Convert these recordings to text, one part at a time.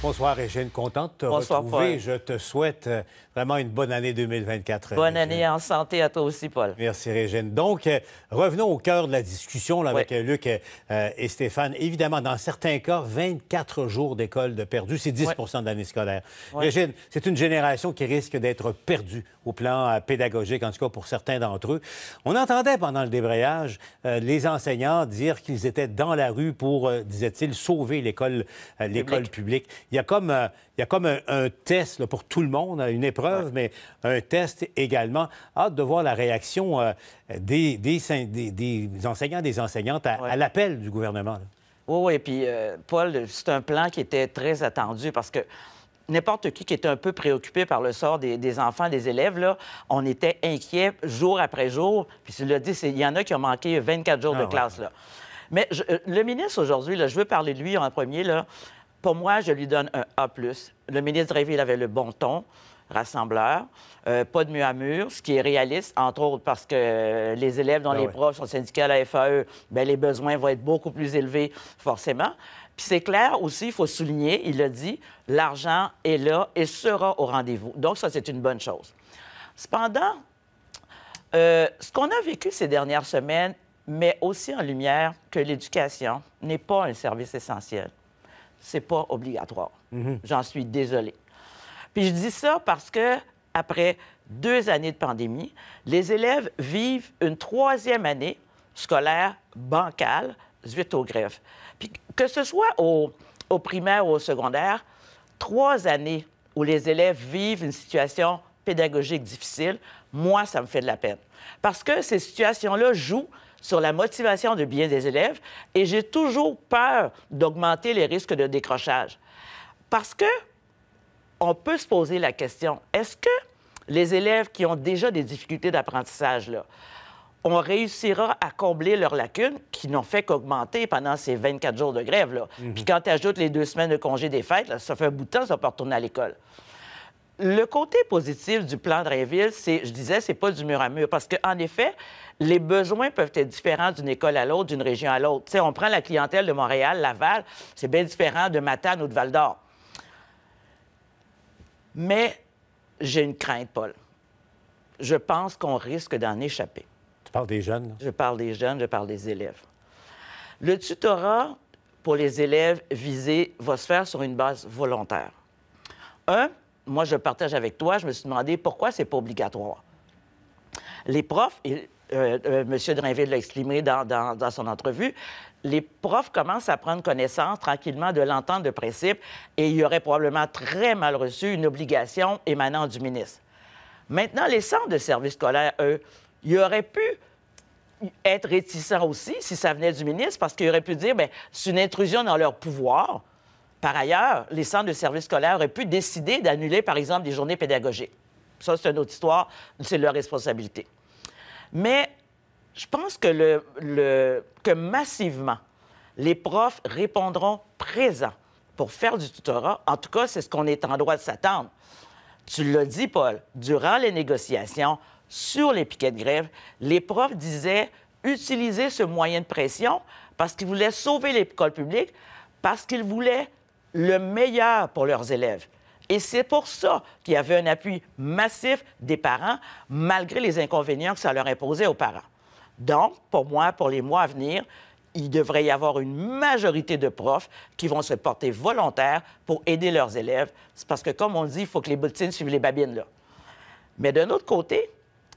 Bonsoir, Régine. Contente de te retrouver. Je te souhaite euh, vraiment une bonne année 2024. Bonne année en santé à toi aussi, Paul. Merci, Régine. Donc, euh, revenons au cœur de la discussion avec euh, Luc et Stéphane. Évidemment, dans certains cas, 24 jours d'école de perdu, c'est 10 d'année de l'année scolaire. Régine, c'est une génération qui risque d'être perdue au plan pédagogique, en tout cas pour certains d'entre eux. On entendait pendant le débrayage les enseignants dire qu'ils étaient dans la rue pour, disaient-ils, sauver l'école publique il y a comme, euh, y comme un, test pour tout le monde, une épreuve, mais un test également. Hâte de voir la réaction euh, des, des, des, des, enseignants, des enseignantes à, l'appel du gouvernement. Oui, oui, et puis euh, Paul, c'est un plan qui était très attendu parce que n'importe qui qui était un peu préoccupé par le sort des, enfants, des élèves, là, on était inquiet jour après jour. Puis il a dit, il y en a qui ont manqué 24 jours de ah classe. Là. Mais le ministre aujourd'hui, je veux parler de lui en premier. Là, pour moi, je lui donne un A. Le ministre Dréville avait le bon ton rassembleur, euh, pas de mur à ce qui est réaliste, entre autres parce que euh, les élèves dont ah les profs sont syndiqués à la FAE, ben, les besoins vont être beaucoup plus élevés, forcément. Puis c'est clair aussi, il faut souligner, il l'a dit, l'argent est là et sera au rendez-vous. Donc ça, c'est une bonne chose. Cependant, euh, ce qu'on a vécu ces dernières semaines met aussi en lumière que l'éducation n'est pas un service essentiel c'est pas obligatoire. Mhm. J'en suis désolée. Puis je dis ça parce que après deux années de pandémie, les élèves vivent une troisième année scolaire bancale suite aux grèves. Puis que ce soit au primaire ou au secondaire, trois années où les élèves vivent une situation pédagogique difficile, moi, ça me fait de la peine parce que ces situations-là jouent sur la motivation de bien des élèves et j'ai toujours peur d'augmenter les risques de décrochage. Parce que on peut se poser la question, est-ce que les élèves qui ont déjà des difficultés d'apprentissage, on réussira à combler leurs lacunes qui n'ont fait qu'augmenter pendant ces 24 jours de grève. Mhm. Puis quand tu ajoutes les deux semaines de congé des fêtes, ça fait un bout de temps, ça peut retourner à l'école. Le côté positif du plan de réville c'est, je disais, c'est pas du mur à mur, parce qu'en effet, les besoins peuvent être différents d'une école à l'autre, d'une région à l'autre. on prend la clientèle de Montréal, Laval, c'est bien différent de Matane ou de Val-d'Or. Mais j'ai une crainte, Paul. Je pense qu'on risque d'en échapper. Tu parles des jeunes? Je parle des jeunes, je parle des élèves. Le tutorat pour les élèves visés va se faire sur une base volontaire. Un, moi, je partage avec toi, je me suis demandé pourquoi c'est pas obligatoire. Les profs, et, euh, euh, M. Drinville l'a exprimé dans, son entrevue, les profs commencent à prendre connaissance tranquillement de l'entente de principe et il y aurait probablement très mal reçu une obligation émanant du ministre. Maintenant, les centres de services scolaires, eux, ils auraient pu être réticents aussi si ça venait du ministre parce qu'ils aurait pu dire, ben, c'est une intrusion dans leur pouvoir par ailleurs, les centres de services scolaires auraient pu décider d'annuler, par exemple, des journées pédagogiques. Ça, c'est une autre histoire, c'est leur responsabilité. Mais je pense que, que massivement, les profs répondront présents pour faire du tutorat. En tout cas, c'est ce qu'on est en droit de s'attendre. Tu l'as dit, Paul, durant les négociations sur les piquets de grève, les profs disaient utiliser ce moyen de pression parce qu'ils voulaient sauver l'école publique, parce qu'ils voulaient le meilleur pour leurs élèves. Et c'est pour ça qu'il y avait un appui massif des parents, malgré les inconvénients que ça leur imposait aux parents. Donc, pour moi, pour les mois à venir, il devrait y avoir une majorité de profs qui vont se porter volontaires pour aider leurs élèves. C'est parce que, comme on dit, il faut que les bottines suivent les babines. Là. Mais d'un autre côté,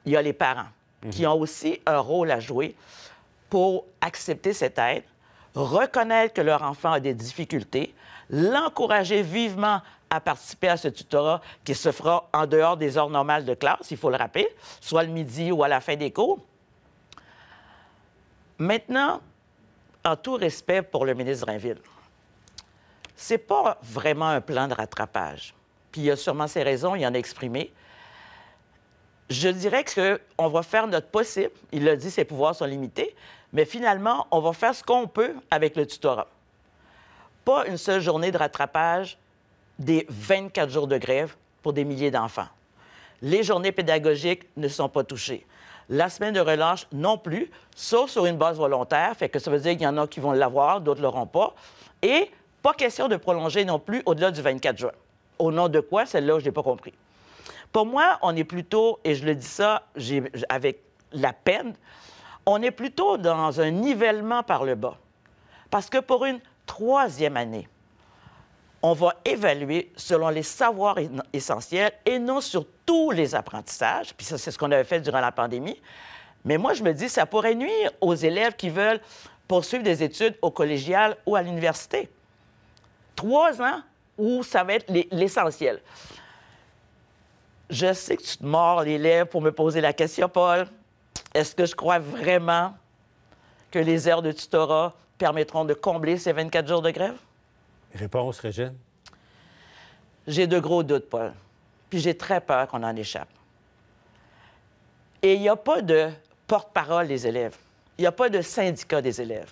il y a les parents qui mhm. ont aussi un rôle à jouer pour accepter cette aide, reconnaître que leur enfant a des difficultés, l'encourager vivement à participer à ce tutorat qui se fera en dehors des heures normales de classe, il faut le rappeler, soit le midi ou à la fin des cours. Maintenant, en tout respect pour le ministre ce c'est pas vraiment un plan de rattrapage. Puis il y a sûrement ses raisons, il en a exprimé. Je dirais qu'on va faire notre possible. Il l'a dit, ses pouvoirs sont limités, mais finalement, on va faire ce qu'on peut avec le tutorat. Pas une seule journée de rattrapage des 24 jours de grève pour des milliers d'enfants. Les journées pédagogiques ne sont pas touchées. La semaine de relâche non plus, sauf sur une base volontaire, fait que ça veut dire qu'il y en a qui vont l'avoir, d'autres ne l'auront pas. Et pas question de prolonger non plus au-delà du 24 juin. Au nom de quoi, celle-là, je n'ai pas compris. Pour moi, on est plutôt, et je le dis ça avec la peine, on est plutôt dans un nivellement par le bas. Parce que pour une troisième année, on va évaluer selon les savoirs essentiels et non sur tous les apprentissages. Puis ça, c'est ce qu'on avait fait durant la pandémie. Mais moi, je me dis, ça pourrait nuire aux élèves qui veulent poursuivre des études au collégial ou à l'université. Trois ans où ça va être l'essentiel. Je sais que tu te mords les pour me poser la question, Paul. Est-ce que je crois vraiment que les heures de tutorat permettront de combler ces 24 jours de grève? Réponse, Régine. J'ai de gros doutes, Paul. Puis j'ai très peur qu'on en échappe. Et il n'y a pas de porte-parole des élèves. Il n'y a pas de syndicat des élèves.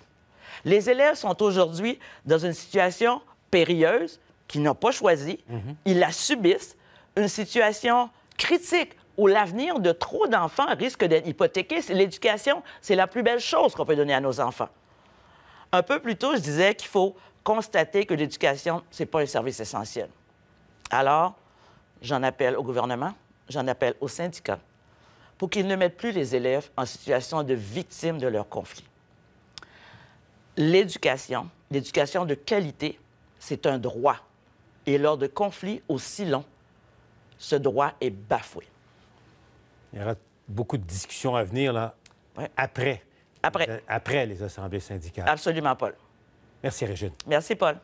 Les élèves sont aujourd'hui dans une situation périlleuse qu'ils n'ont pas choisie. Mhm. Ils la subissent. Une situation critique où l'avenir de trop d'enfants risque d'être hypothéqué. L'éducation, c'est la plus belle chose qu'on peut donner à nos enfants. Un peu plus tôt, je disais qu'il faut constater que l'éducation, ce n'est pas un service essentiel. Alors, j'en appelle au gouvernement, j'en appelle aux syndicats, pour qu'ils ne mettent plus les élèves en situation de victime de leur conflit. L'éducation, l'éducation de qualité, c'est un droit. Et lors de conflits aussi longs, ce droit est bafoué. Il y aura beaucoup de discussions à venir, là, après. Après. Euh, après les assemblées syndicales. Absolument, Paul. Merci, Régine. Merci, Paul.